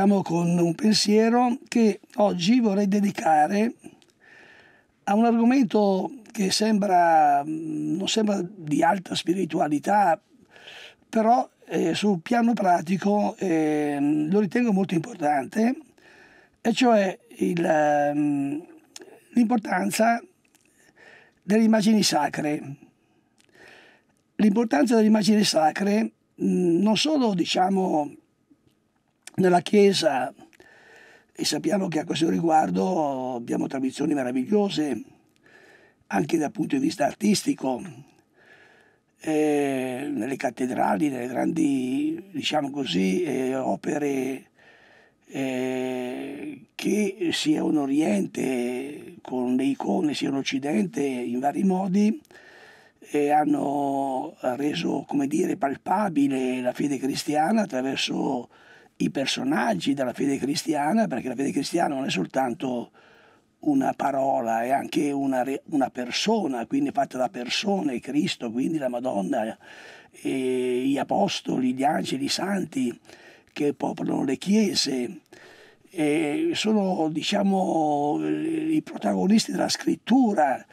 diciamo con un pensiero che oggi vorrei dedicare a un argomento che sembra, mm, non sembra di alta spiritualità, però eh, sul piano pratico eh, lo ritengo molto importante, e cioè il, mm, l'importanza delle immagini sacre. L'importanza delle immagini sacre mh, mm, non solo diciamo nella Chiesa, e sappiamo che a questo riguardo abbiamo tradizioni meravigliose, anche dal punto di vista artistico, eh, nelle cattedrali, nelle grandi, diciamo così, eh, opere eh, che sia un Oriente con le icone, sia un Occidente in vari modi, eh, hanno reso, come dire, palpabile la fede cristiana attraverso i personaggi della fede cristiana, perché la fede cristiana non è soltanto una parola, è anche una, una persona, quindi fatta da persone, Cristo, quindi la Madonna, gli apostoli, gli angeli, i santi che popolano le chiese. E sono diciamo, i protagonisti della scrittura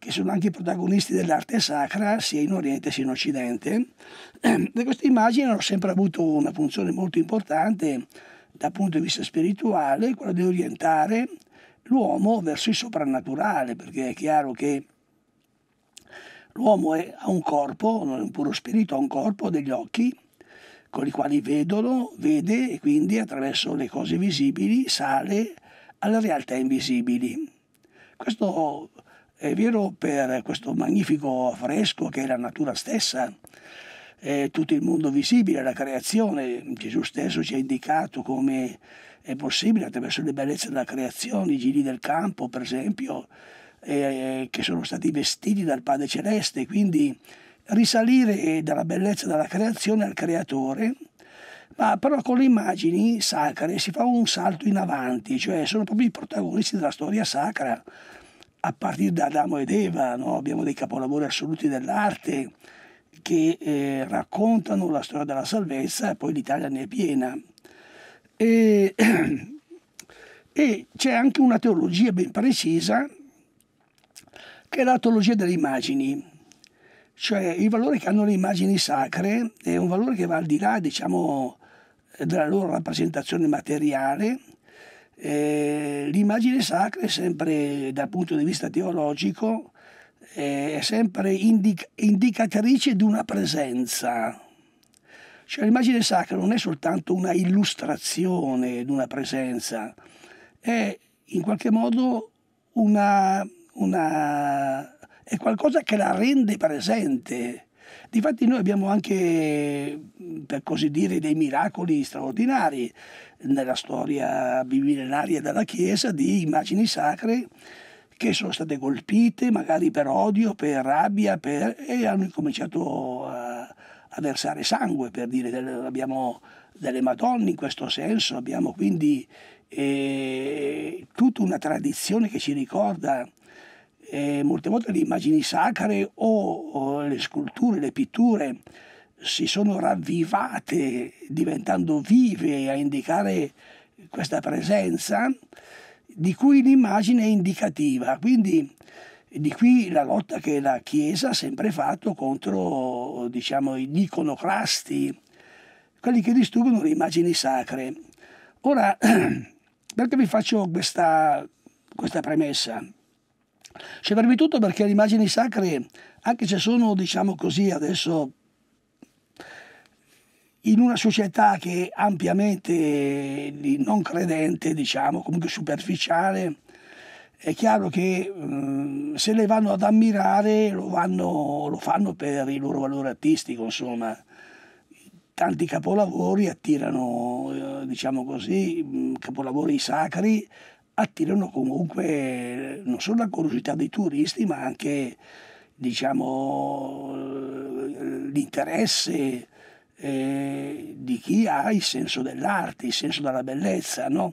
che sono anche i protagonisti dell'arte sacra sia in Oriente sia in Occidente. E queste immagini hanno sempre avuto una funzione molto importante dal punto di vista spirituale, quella di orientare l'uomo verso il soprannaturale, perché è chiaro che l'uomo è, ha un corpo, non è un puro spirito, ha un corpo, degli occhi con i quali vedono, vede e quindi attraverso le cose visibili sale alle realtà invisibili. Questo è vero per questo magnifico affresco che è la natura stessa, è tutto il mondo visibile, la creazione, Gesù stesso ci ha indicato come è possibile attraverso le bellezze della creazione, i giri del campo per esempio, eh, che sono stati vestiti dal Padre Celeste, quindi risalire dalla bellezza della creazione al creatore, ma però con le immagini sacre si fa un salto in avanti, cioè sono proprio i protagonisti della storia sacra, a partire da Adamo ed Eva, no? abbiamo dei capolavori assoluti dell'arte che eh, raccontano la storia della salvezza e poi l'Italia ne è piena. E, e c'è anche una teologia ben precisa che è la teologia delle immagini, cioè il valore che hanno le immagini sacre è un valore che va al di là diciamo, della loro rappresentazione materiale, eh, l'immagine sacra è sempre, dal punto di vista teologico, è sempre indica indicatrice di una presenza. Cioè l'immagine sacra non è soltanto una illustrazione di una presenza, è in qualche modo una, una è qualcosa che la rende presente. Difatti noi abbiamo anche, per così dire, dei miracoli straordinari nella storia bimillenaria della Chiesa di immagini sacre che sono state colpite magari per odio, per rabbia per... e hanno cominciato a, eh, a, versare sangue, per dire, abbiamo delle Madonne in questo senso, abbiamo quindi eh, tutta una tradizione che ci ricorda eh, molte volte le immagini sacre o, o le sculture, le pitture, si sono ravvivate diventando vive a indicare questa presenza di cui l'immagine è indicativa. Quindi di qui la lotta che la Chiesa ha sempre fatto contro diciamo, gli iconoclasti, quelli che distruggono le immagini sacre. Ora, perché vi faccio questa, questa premessa? cioè, prima di tutto perché le immagini sacre, anche se sono, diciamo così, adesso in una società che è ampiamente eh, non credente, diciamo, comunque superficiale, è chiaro che mm, se le vanno ad ammirare lo, vanno, lo, fanno per il loro valore artistico, insomma. Tanti capolavori attirano, eh, diciamo così, mm, capolavori sacri, attirano comunque non solo la curiosità dei turisti, ma anche, diciamo, eh, l'interesse eh, di chi ha il senso dell'arte, il senso della bellezza, no?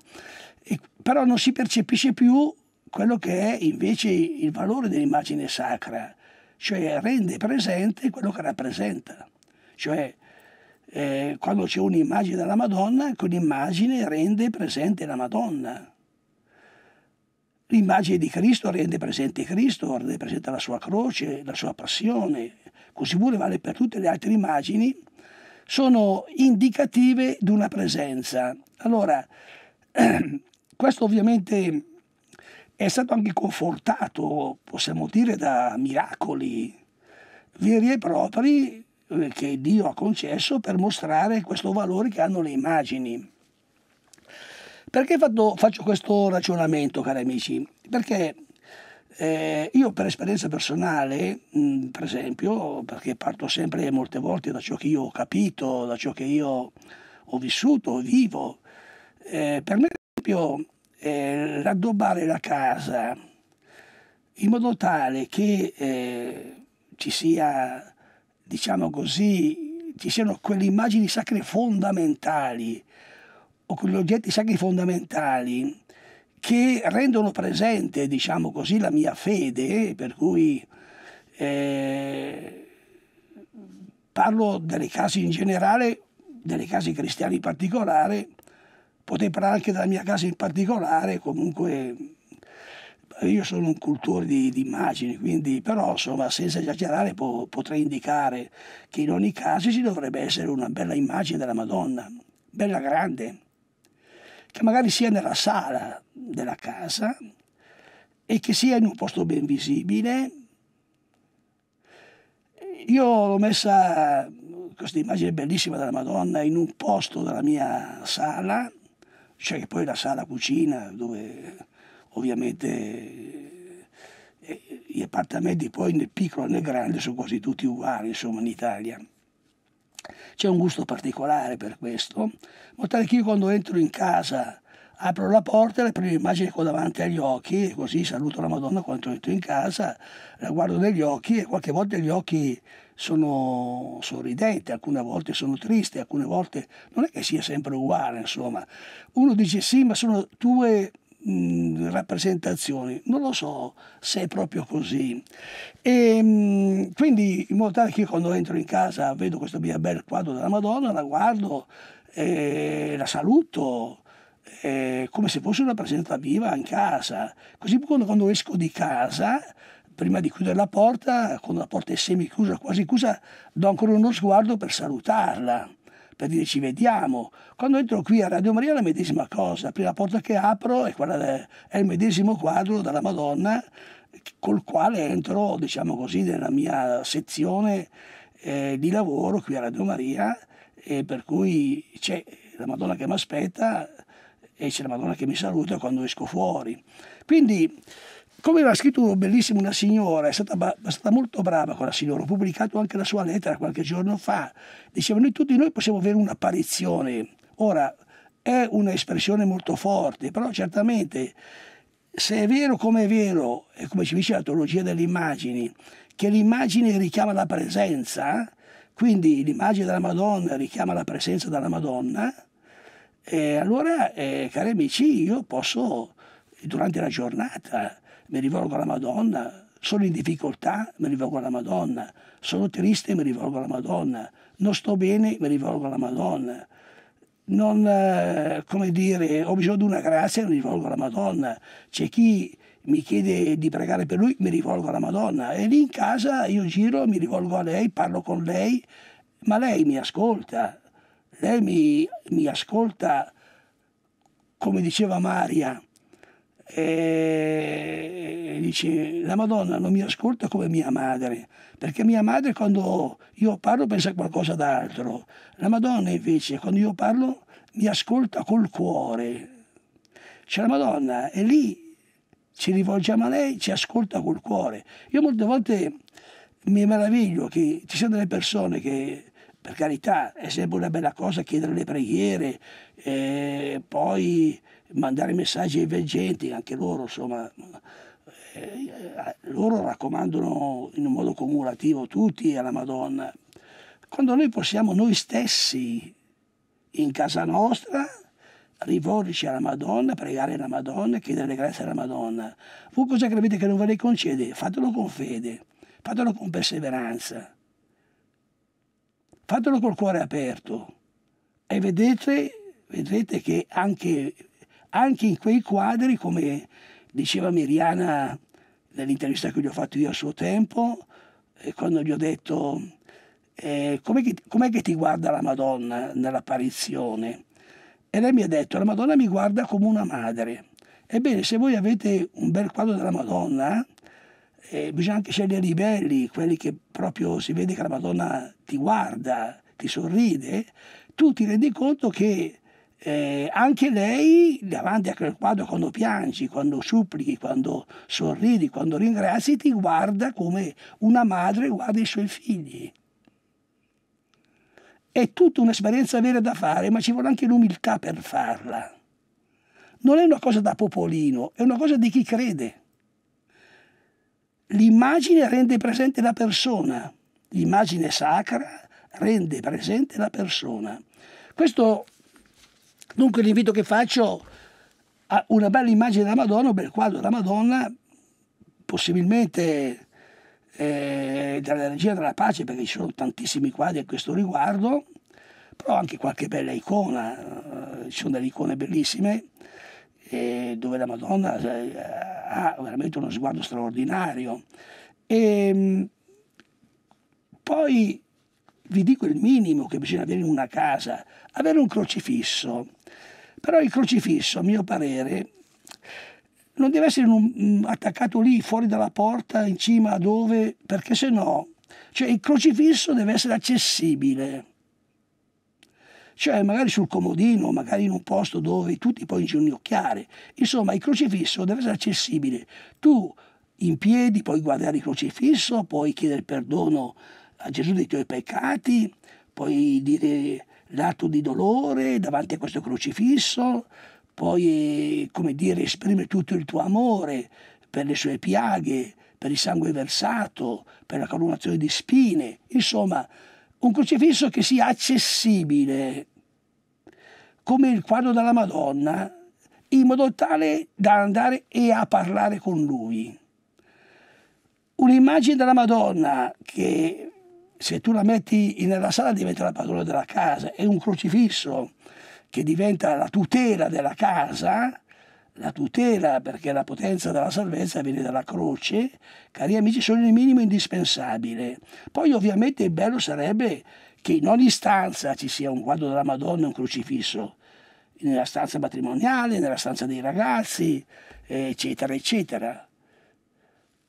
e, però non si percepisce più quello che è invece il valore dell'immagine sacra, cioè rende presente quello che rappresenta. Cioè, eh, quando c'è un'immagine della Madonna, quell'immagine rende presente la Madonna. L'immagine di Cristo rende presente Cristo, rende presente la sua croce, la sua passione. Così pure vale per tutte le altre immagini sono indicative di una presenza. Allora, questo ovviamente è stato anche confortato, possiamo dire, da miracoli veri e propri eh, che Dio ha concesso per mostrare questo valore che hanno le immagini. Perché faccio questo ragionamento, cari amici? Perché eh, io per esperienza personale, mh, mm, per esempio, perché parto sempre molte volte da ciò che io ho capito, da ciò che io ho vissuto, vivo, eh, per me per esempio eh, raddobbare la casa in modo tale che eh, ci sia, diciamo così, ci siano quelle immagini sacre fondamentali o quegli oggetti sacri fondamentali che rendono presente, diciamo così, la mia fede, per cui eh, parlo delle case in generale, delle case cristiane in particolare, potrei parlare anche della mia casa in particolare, comunque io sono un cultore di, di immagini, quindi però insomma senza esagerare po potrei indicare che in ogni caso ci dovrebbe essere una bella immagine della Madonna, bella grande, che magari sia nella sala della casa e che sia in un posto ben visibile. Io l'ho messa, questa immagine bellissima della Madonna, in un posto della mia sala, cioè che poi la sala cucina dove ovviamente eh, gli appartamenti poi nel piccolo e nel grande sono quasi tutti uguali insomma in Italia c'è un gusto particolare per questo, tale che io quando entro in casa apro la porta e la prima immagine che ho davanti agli occhi, così saluto la Madonna quando entro in casa, la guardo negli occhi e qualche volta gli occhi sono sorridenti, alcune volte sono tristi, alcune volte non è che sia sempre uguale, insomma. Uno dice sì, ma sono due mh, rappresentazioni, non lo so se è proprio così. E, ehm, mh, quindi in modo tale che io quando entro in casa vedo questo mio bel quadro della Madonna, la guardo, e eh, la saluto, eh, come se fosse una presenza viva in casa. Così quando, quando esco di casa, prima di chiudere la porta, quando la porta è semichiusa, quasi chiusa, do ancora uno sguardo per salutarla per dire ci vediamo. Quando entro qui a Radio Maria è la medesima cosa, prima porta che apro è, quella, è il medesimo quadro della Madonna col quale entro, diciamo così, nella mia sezione eh, di lavoro qui a Radio Maria e per cui c'è la Madonna che mi aspetta e c'è la Madonna che mi saluta quando esco fuori. Quindi come aveva scritto bellissimo una signora, è stata, è stata molto brava quella signora, ho pubblicato anche la sua lettera qualche giorno fa, diceva noi tutti noi possiamo avere un'apparizione. Ora, è un'espressione molto forte, però certamente se è vero come è vero, e come ci dice la teologia delle immagini, che l'immagine richiama la presenza, quindi l'immagine della Madonna richiama la presenza della Madonna, e eh, allora, eh, cari amici, io posso, durante la giornata, mi rivolgo alla Madonna, sono in difficoltà, mi rivolgo alla Madonna, sono triste, mi rivolgo alla Madonna, non sto bene, mi rivolgo alla Madonna, non, eh, come dire, ho bisogno di una grazia, mi rivolgo alla Madonna, c'è chi mi chiede di pregare per lui, mi rivolgo alla Madonna e lì in casa io giro, mi rivolgo a lei, parlo con lei, ma lei mi ascolta, lei mi, mi ascolta come diceva Maria, e dice la Madonna non mi ascolta come mia madre, perché mia madre quando io parlo pensa a qualcosa d'altro, la Madonna invece quando io parlo mi ascolta col cuore, cioè la Madonna è lì, ci rivolgiamo a lei, ci ascolta col cuore. Io molte volte mi meraviglio che ci siano delle persone che per carità, è sempre una bella cosa chiedere le preghiere, eh, poi mandare messaggi ai veggenti, anche loro, insomma, eh, eh loro raccomandano in un modo cumulativo tutti alla Madonna. Quando noi possiamo noi stessi in casa nostra rivolgerci alla Madonna, pregare alla Madonna, chiedere le grazie alla Madonna. Voi cosa credete che non ve le concede? Fatelo con fede, fatelo con perseveranza fatelo col cuore aperto e vedete, vedrete che anche, anche in quei quadri, come diceva Miriana nell'intervista che gli ho fatto io a suo tempo, eh, quando gli ho detto eh, com'è, che, com'è che ti guarda la Madonna nell'apparizione? E lei mi ha detto, la Madonna mi guarda come una madre. Ebbene, se voi avete un bel quadro della Madonna, eh, bisogna anche scegliere i belli, quelli che proprio si vede che la Madonna ti guarda, ti sorride, tu ti rendi conto che eh, anche lei, davanti a quel quadro, quando piangi, quando supplichi, quando sorridi, quando ringrazi, ti guarda come una madre guarda i suoi figli. È tutta un'esperienza vera da fare, ma ci vuole anche l'umiltà per farla. Non è una cosa da popolino, è una cosa di chi crede. L'immagine rende presente la persona, l'immagine sacra rende presente la persona. Questo dunque l'invito che faccio a una bella immagine della Madonna, un bel quadro della Madonna, possibilmente eh, dalla regia della pace, perché ci sono tantissimi quadri a questo riguardo, però anche qualche bella icona, eh, ci sono delle icone bellissime, eh, dove la Madonna eh, ha veramente uno sguardo straordinario. E, ehm, poi vi dico il minimo che bisogna avere in una casa, avere un crocifisso. Però il crocifisso, a mio parere, non deve essere un, mm, attaccato lì fuori dalla porta, in cima a dove, perché se no, cioè il crocifisso deve essere accessibile cioè magari sul comodino, magari in un posto dove tu ti puoi inginocchiare. Insomma, il crocifisso deve essere accessibile. Tu in piedi puoi guardare il crocifisso, puoi chiedere perdono a Gesù dei tuoi peccati, puoi dire l'atto di dolore davanti a questo crocifisso, puoi, eh, come dire, esprimere tutto il tuo amore per le sue piaghe, per il sangue versato, per la coronazione di spine, insomma un crocifisso che sia accessibile, come il quadro della Madonna, in modo tale da andare e a parlare con lui. Un'immagine della Madonna che se tu la metti nella sala diventa la padrona della casa, è un crocifisso che diventa la tutela della casa, la tutela, perché la potenza della salvezza viene dalla croce, cari amici, sono il minimo indispensabile. Poi ovviamente il bello sarebbe che in ogni stanza ci sia un quadro della Madonna e un crocifisso, nella stanza matrimoniale, nella stanza dei ragazzi, eccetera, eccetera.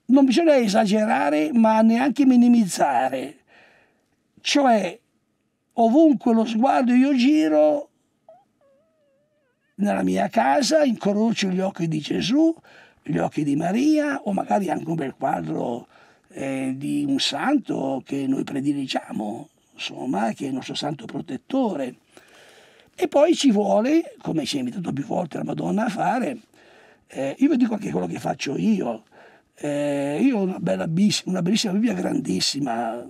Non bisogna esagerare, ma neanche minimizzare. Cioè, ovunque lo sguardo io giro, nella mia casa, incrocio gli occhi di Gesù, gli occhi di Maria o magari anche un bel quadro eh, di un santo che noi prediligiamo, insomma, che è il nostro santo protettore. E poi ci vuole, come ci ha invitato più volte la Madonna a fare, eh, io vi dico anche quello che faccio io. Eh, io ho una, bella, una bellissima Bibbia grandissima,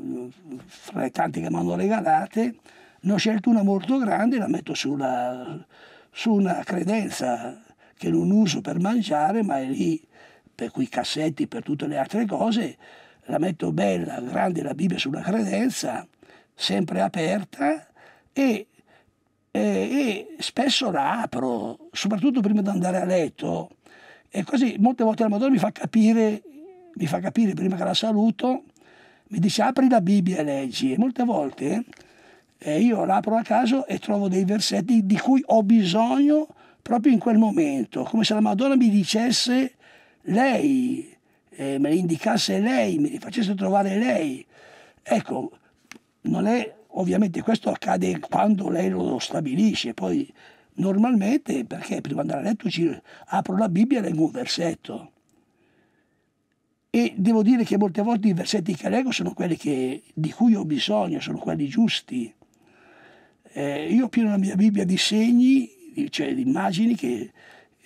fra le tante che mi hanno regalate, ne ho scelto una molto grande, la metto sulla, su una credenza che non uso per mangiare, ma è lì per quei cassetti, per tutte le altre cose, la metto bella, grande la Bibbia sulla credenza, sempre aperta e, e, e spesso la apro, soprattutto prima di andare a letto. E così molte volte la Madonna mi fa capire, mi fa capire prima che la saluto, mi dice apri la Bibbia e leggi. E molte volte eh, io la apro a caso e trovo dei versetti di cui ho bisogno proprio in quel momento, come se la Madonna mi dicesse lei, eh, me li indicasse lei, me li facesse trovare lei. Ecco, non è, ovviamente questo accade quando lei lo stabilisce, poi normalmente perché prima di andare a letto ci apro la Bibbia e leggo un versetto. E devo dire che molte volte i versetti che leggo sono quelli che, di cui ho bisogno, sono quelli giusti. Eh, io pieno la mia Bibbia di segni, cioè di immagini che,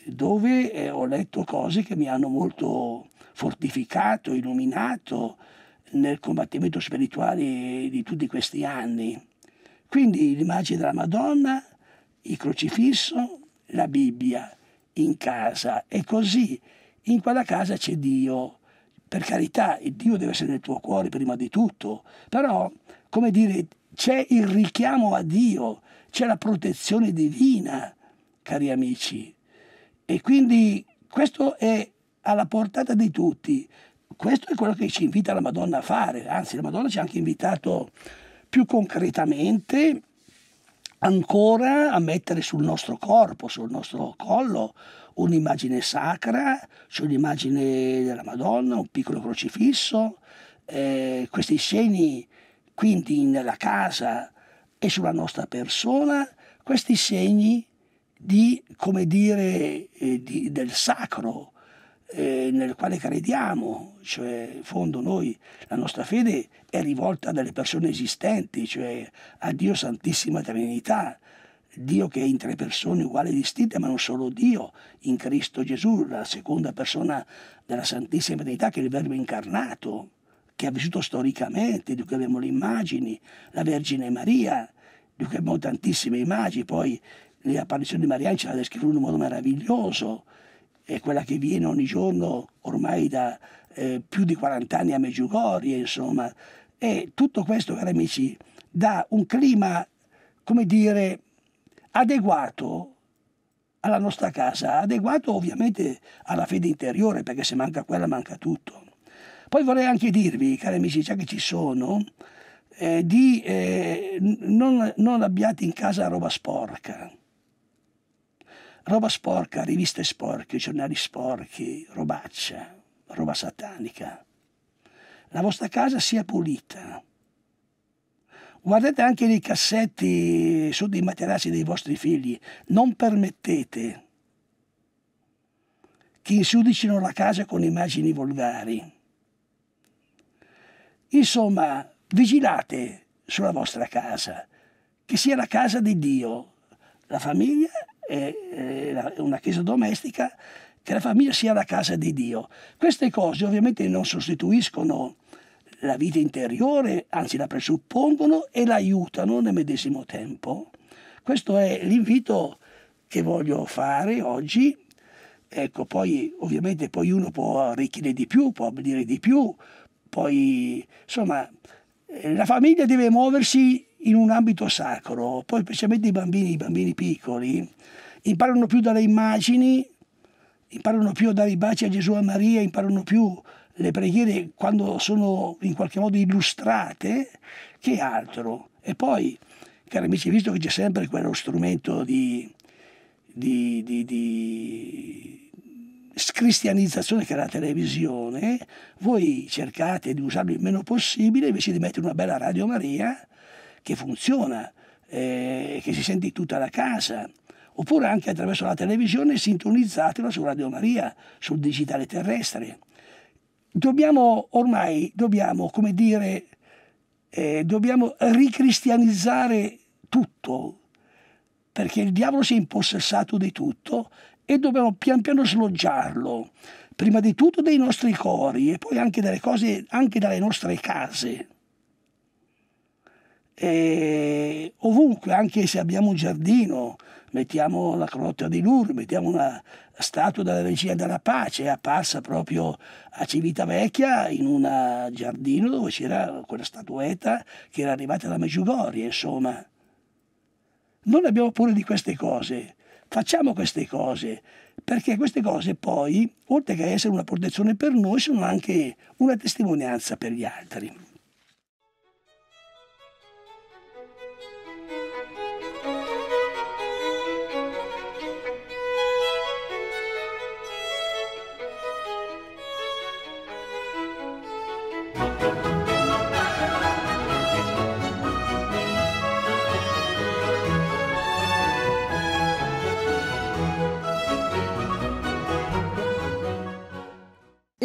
dove eh, ho letto cose che mi hanno molto fortificato, illuminato nel combattimento spirituale di tutti questi anni. Quindi l'immagine della Madonna, il crocifisso, la Bibbia in casa. E così in quella casa c'è Dio. Per carità, Dio deve essere nel tuo cuore prima di tutto, però, come dire, c'è il richiamo a Dio, c'è la protezione divina, cari amici. E quindi questo è alla portata di tutti. Questo è quello che ci invita la Madonna a fare, anzi la Madonna ci ha anche invitato più concretamente ancora a mettere sul nostro corpo, sul nostro collo, un'immagine sacra, cioè un'immagine della Madonna, un piccolo crocifisso, eh, questi segni quindi nella casa e sulla nostra persona, questi segni di, come dire, eh, di, del sacro eh, nel quale crediamo, cioè in fondo noi, la nostra fede è rivolta alle persone esistenti, cioè a Dio Santissima Trinità, Dio che è in tre persone uguali e distinte, ma non solo Dio, in Cristo Gesù, la seconda persona della Santissima Trinità che è il Verbo incarnato che ha vissuto storicamente, di cui abbiamo le immagini, la Vergine Maria, di cui abbiamo tantissime immagini, poi le apparizioni di Maria ce la descrivono in un modo meraviglioso, è quella che viene ogni giorno ormai da eh, più di 40 anni a Meggiugorie, insomma. E tutto questo, cari amici, dà un clima, come dire, adeguato alla nostra casa, adeguato ovviamente alla fede interiore, perché se manca quella manca tutto. Poi vorrei anche dirvi, cari amici, già che ci sono, eh, di eh, non, non abbiate in casa roba sporca. Roba sporca, riviste sporche, giornali sporchi, robaccia, roba satanica. La vostra casa sia pulita. Guardate anche nei cassetti su dei materassi dei vostri figli. Non permettete che insudicino la casa con immagini volgari. Insomma, vigilate sulla vostra casa, che sia la casa di Dio, la famiglia è una chiesa domestica, che la famiglia sia la casa di Dio. Queste cose ovviamente non sostituiscono la vita interiore, anzi la presuppongono e l'aiutano nel medesimo tempo. Questo è l'invito che voglio fare oggi. Ecco, poi ovviamente poi uno può arricchire di più, può abbellire di più, poi insomma eh, la famiglia deve muoversi in un ambito sacro, poi specialmente i bambini, i bambini piccoli, imparano più dalle immagini, imparano più a dare i baci a Gesù e a Maria, imparano più le preghiere quando sono in qualche modo illustrate che altro. E poi, cari amici, visto che c'è sempre quello strumento di, di, di, di scristianizzazione che è la televisione, voi cercate di usarlo il meno possibile invece di mettere una bella Radio Maria che funziona, eh, che si sente in tutta la casa. Oppure anche attraverso la televisione sintonizzatela su Radio Maria, sul digitale terrestre. Dobbiamo ormai, dobbiamo, come dire, eh, dobbiamo ricristianizzare tutto, perché il diavolo si è impossessato di tutto e dobbiamo pian piano sloggiarlo, prima di tutto dei nostri cori e poi anche dalle cose, anche dalle nostre case. E ovunque, anche se abbiamo un giardino, mettiamo la crotta di Lourdes, mettiamo una statua della regina della pace, apparsa proprio a Civitavecchia in un giardino dove c'era quella statuetta che era arrivata da Meggiugorie, insomma. Noi abbiamo paura di queste cose Facciamo queste cose, perché queste cose poi, oltre che essere una protezione per noi, sono anche una testimonianza per gli altri.